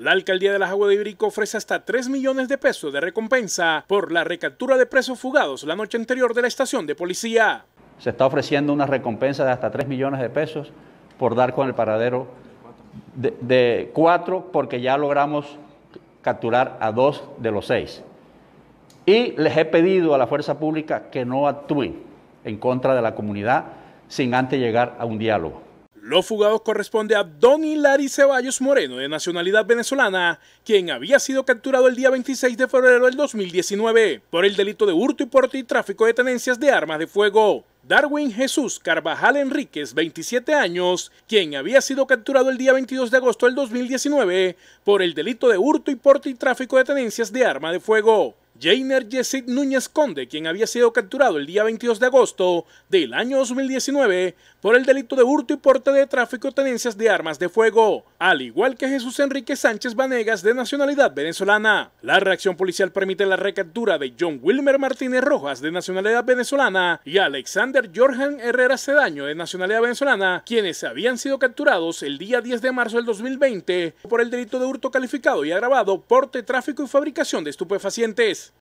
La alcaldía de Las Aguas de Ibrico ofrece hasta 3 millones de pesos de recompensa por la recaptura de presos fugados la noche anterior de la estación de policía. Se está ofreciendo una recompensa de hasta 3 millones de pesos por dar con el paradero de, de cuatro, porque ya logramos capturar a dos de los seis. Y les he pedido a la fuerza pública que no actúen en contra de la comunidad sin antes llegar a un diálogo. Los fugados corresponde a Don Hilary Ceballos Moreno, de nacionalidad venezolana, quien había sido capturado el día 26 de febrero del 2019 por el delito de hurto y porte y tráfico de tenencias de armas de fuego. Darwin Jesús Carvajal Enríquez, 27 años, quien había sido capturado el día 22 de agosto del 2019 por el delito de hurto y porte y tráfico de tenencias de arma de fuego. Jainer Yesid Núñez Conde, quien había sido capturado el día 22 de agosto del año 2019 por el delito de hurto y porte de tráfico de tenencias de armas de fuego, al igual que Jesús Enrique Sánchez Vanegas, de nacionalidad venezolana. La reacción policial permite la recaptura de John Wilmer Martínez Rojas, de nacionalidad venezolana, y Alexander Jorjan Herrera Cedaño, de nacionalidad venezolana, quienes habían sido capturados el día 10 de marzo del 2020 por el delito de hurto calificado y agravado, porte, tráfico y fabricación de estupefacientes.